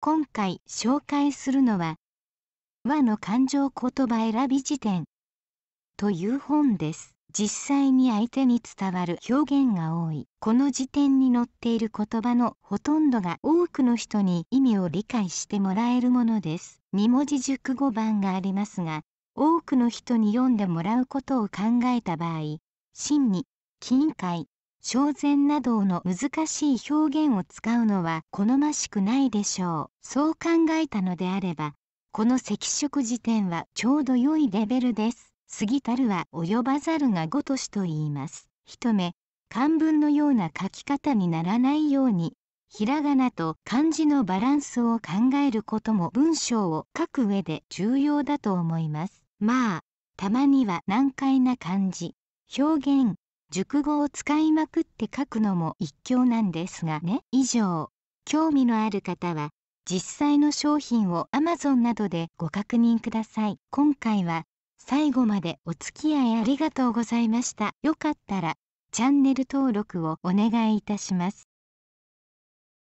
今回紹介するのは「和の感情言葉選び辞典」という本です。実際に相手に伝わる表現が多いこの辞典に載っている言葉のほとんどが多くの人に意味を理解してもらえるものです2文字熟語版がありますが多くの人に読んでもらうことを考えた場合真に近海超禅などの難しい表現を使うのは好ましくないでしょう。そう考えたのであれば、この赤色辞典はちょうど良いレベルです。過ぎたるは及ばざるがごとしと言います。一目、漢文のような書き方にならないように、ひらがなと漢字のバランスを考えることも文章を書く上で重要だと思います。まあ、たまには難解な漢字、表現、熟語を使いまくって書くのも一興なんですがね以上興味のある方は実際の商品を Amazon などでご確認ください今回は最後までお付き合いありがとうございましたよかったらチャンネル登録をお願いいたします